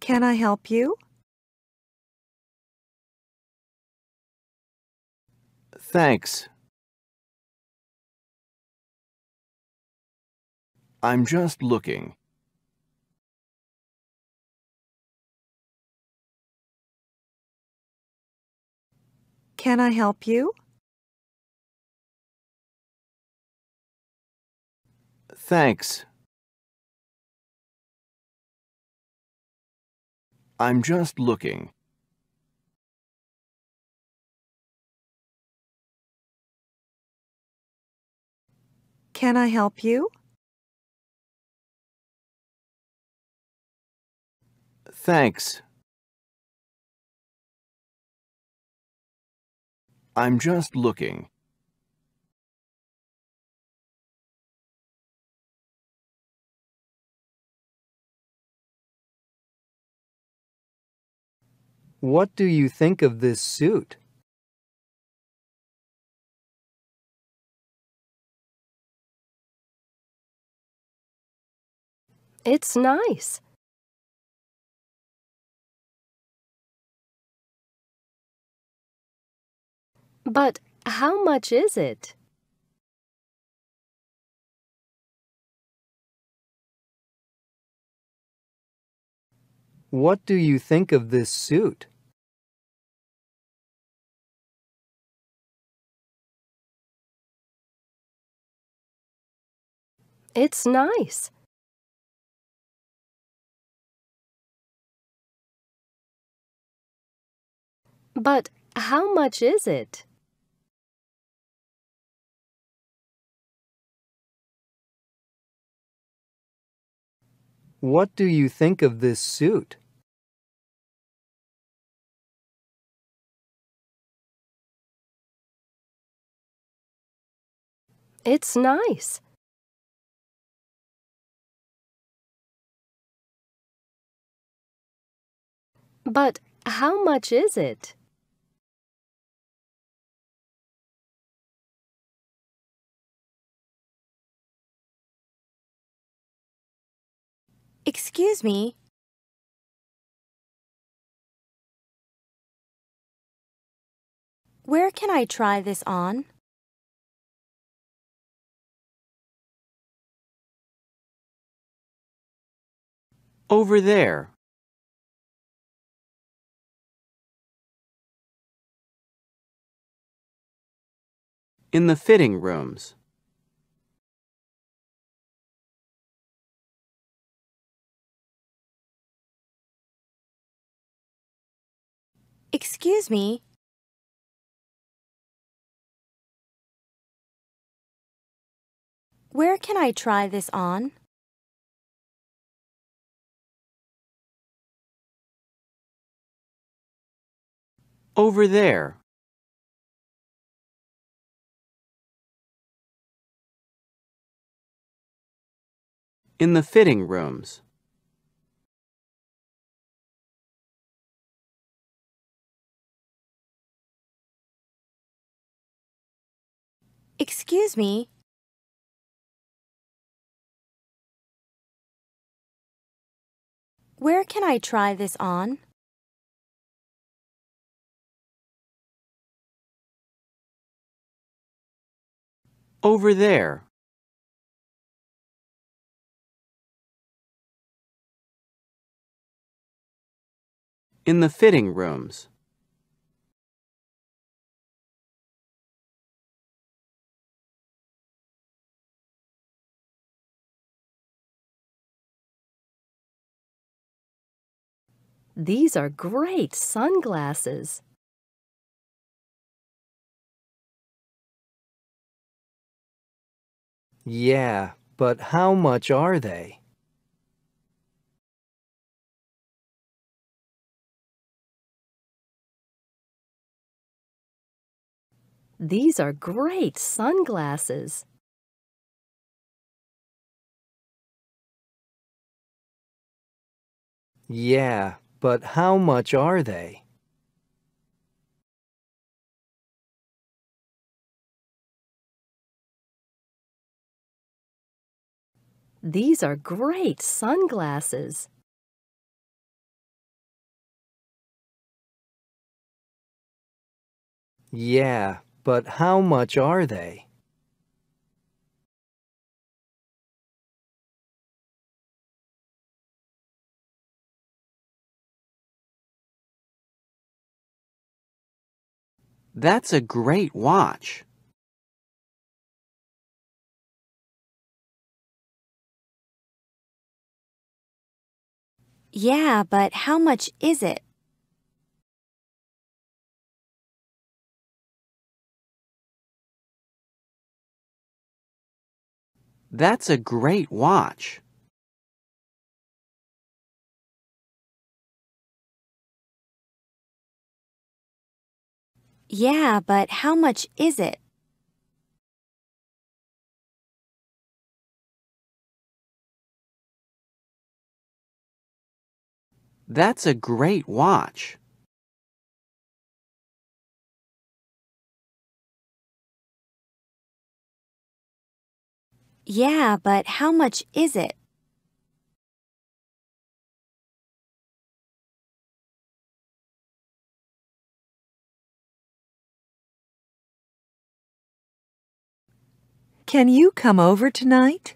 Can I help you? Thanks. I'm just looking. Can I help you? Thanks. I'm just looking. Can I help you? Thanks. I'm just looking. What do you think of this suit? It's nice. But how much is it? What do you think of this suit? It's nice. But how much is it? What do you think of this suit? It's nice. But how much is it? Excuse me. Where can I try this on? Over there. in the fitting rooms. Excuse me. Where can I try this on? Over there. in the fitting rooms. Excuse me. Where can I try this on? Over there. in the fitting rooms. These are great sunglasses. Yeah, but how much are they? These are great sunglasses. Yeah, but how much are they? These are great sunglasses. Yeah, but how much are they? That's a great watch. Yeah, but how much is it? That's a great watch. Yeah, but how much is it? That's a great watch. Yeah, but how much is it? Can you come over tonight?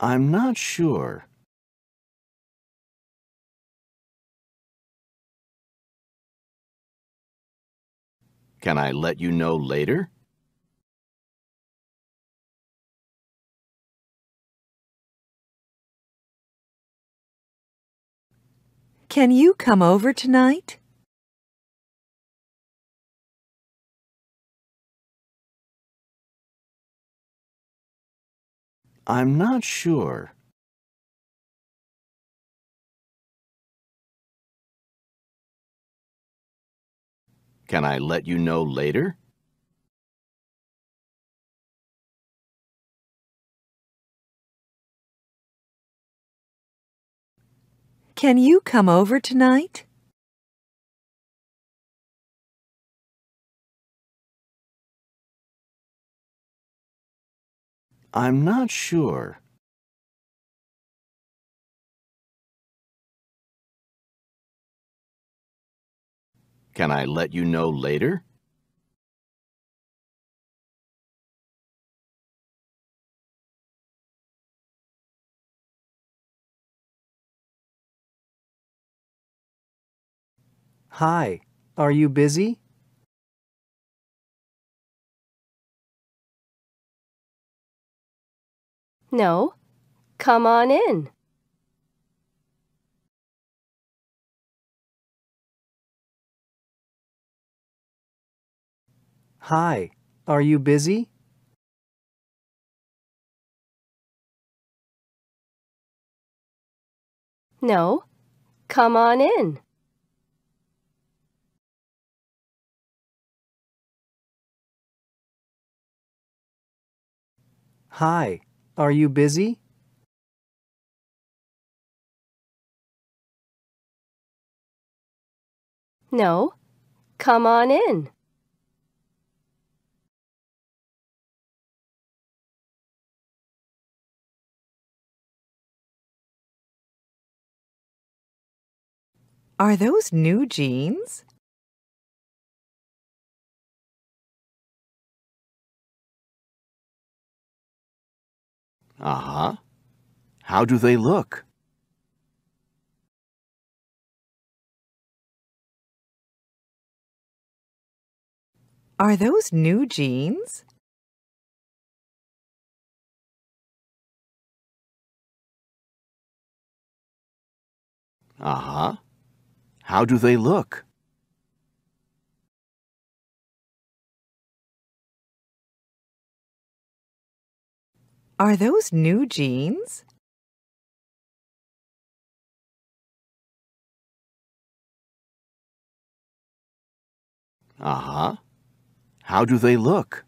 I'm not sure. Can I let you know later? Can you come over tonight? I'm not sure. Can I let you know later? Can you come over tonight? I'm not sure. Can I let you know later? Hi, are you busy? No, come on in. Hi, are you busy? No, come on in. Hi, are you busy? No, come on in. Are those new jeans? Uh-huh. How do they look? Are those new jeans? Uh-huh. How do they look? Are those new jeans? Uh huh. How do they look?